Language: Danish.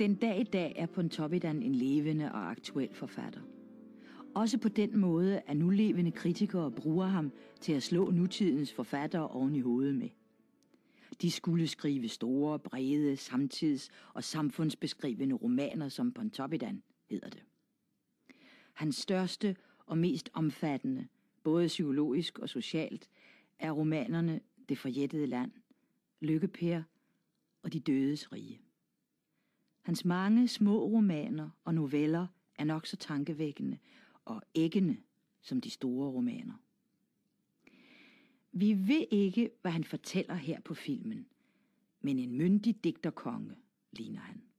Den dag i dag er Pontoppidan en levende og aktuel forfatter. Også på den måde, at nu levende kritikere bruger ham til at slå nutidens forfattere oven i hovedet med. De skulle skrive store, brede, samtids- og samfundsbeskrivende romaner, som Pontoppidan hedder det. Hans største og mest omfattende, både psykologisk og socialt, er romanerne Det forjættede land, Lykke Per og De dødes rige. Hans mange små romaner og noveller er nok så tankevækkende og æggende som de store romaner. Vi ved ikke, hvad han fortæller her på filmen, men en myndig digterkonge ligner han.